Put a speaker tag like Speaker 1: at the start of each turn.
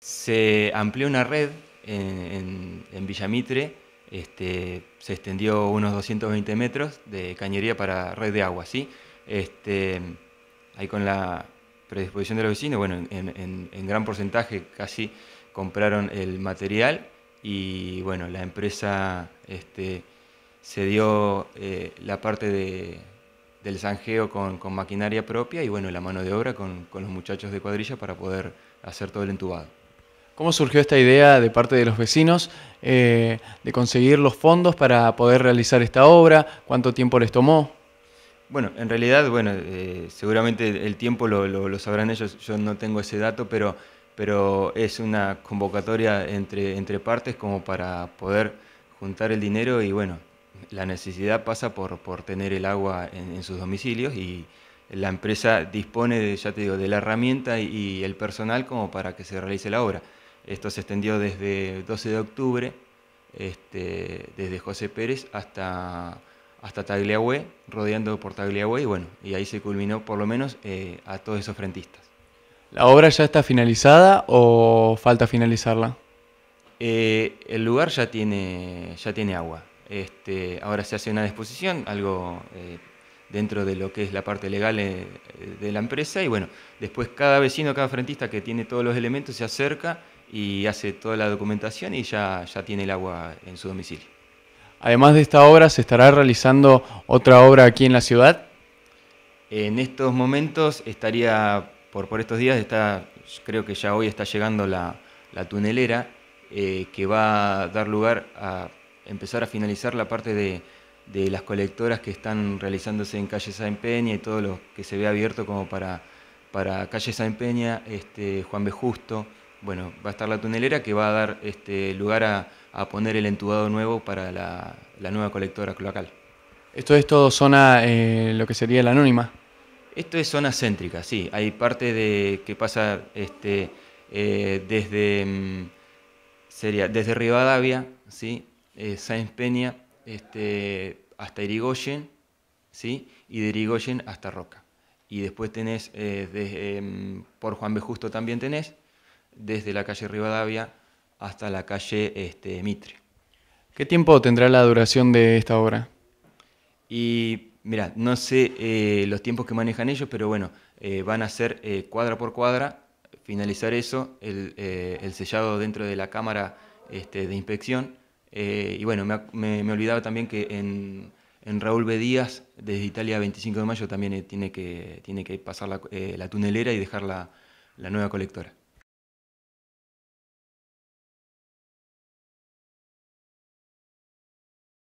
Speaker 1: Se amplió una red en, Villa Mitre, Villamitre, este, se extendió unos 220 metros de cañería para red de agua, ¿sí? Este, ahí con la predisposición de los vecinos, bueno, en, gran porcentaje casi compraron el material y bueno, la empresa este, se dio eh, la parte del zanjeo con, maquinaria propia y bueno, la mano de obra con los muchachos de cuadrilla para poder hacer todo el entubado.
Speaker 2: ¿Cómo surgió esta idea de parte de los vecinos eh, de conseguir los fondos para poder realizar esta obra? ¿Cuánto tiempo les tomó?
Speaker 1: Bueno, en realidad, bueno, eh, seguramente el tiempo lo, sabrán ellos, yo no tengo ese dato, pero, pero es una convocatoria entre, entre partes como para poder juntar el dinero y bueno, la necesidad pasa por, tener el agua en, sus domicilios y la empresa dispone, de, ya te digo, de la herramienta y el personal como para que se realice la obra. Esto se extendió desde 12 de octubre, este, desde José Pérez hasta, hasta Tagliahue, rodeando por Tagliahue, y bueno, y ahí se culminó por lo menos eh, a todos esos frentistas.
Speaker 2: ¿La obra ya está finalizada o falta finalizarla?
Speaker 1: Eh, el lugar ya tiene, ya tiene agua. Este, ahora se hace una disposición, algo eh, dentro de lo que es la parte legal de la empresa, y bueno, después cada vecino, cada frentista que tiene todos los elementos se acerca y hace toda la documentación y ya, ya tiene el agua en su domicilio.
Speaker 2: Además de esta obra, ¿se estará realizando otra obra aquí en la ciudad?
Speaker 1: En estos momentos estaría, por, estos días, está, creo que ya hoy está llegando la, tunelera eh, que va a dar lugar a empezar a finalizar la parte de, las colectoras que están realizándose en calle San Peña y todo lo que se ve abierto como para, para calle San Peña, este, Juan B. Justo, bueno, va a estar la tunelera que va a dar este, lugar a, poner el entubado nuevo para la, nueva colectora cloacal.
Speaker 2: ¿Esto es todo zona, eh, lo que sería la anónima?
Speaker 1: Esto es zona céntrica, sí. Hay parte de que pasa este, eh, desde, mm, sería, desde Rivadavia, ¿sí? Eh, Sáenz Peña, este, hasta Irigoyen, ¿sí? y de Irigoyen hasta Roca. Y después tenés, mm, por Juan B. Justo también tenés, desde la calle Rivadavia hasta la calle este, Mitre.
Speaker 2: ¿Qué tiempo tendrá la duración de esta obra?
Speaker 1: Y mira, no sé eh, los tiempos que manejan ellos, pero bueno, eh, van a ser eh, cuadra por cuadra, finalizar eso, el, sellado dentro de la cámara este, de inspección. y bueno, me, olvidaba también que en, Raúl B. Díaz, desde Italia 25 de mayo, también tiene, que, tiene que pasar la, tunelera y dejar la nueva colectora.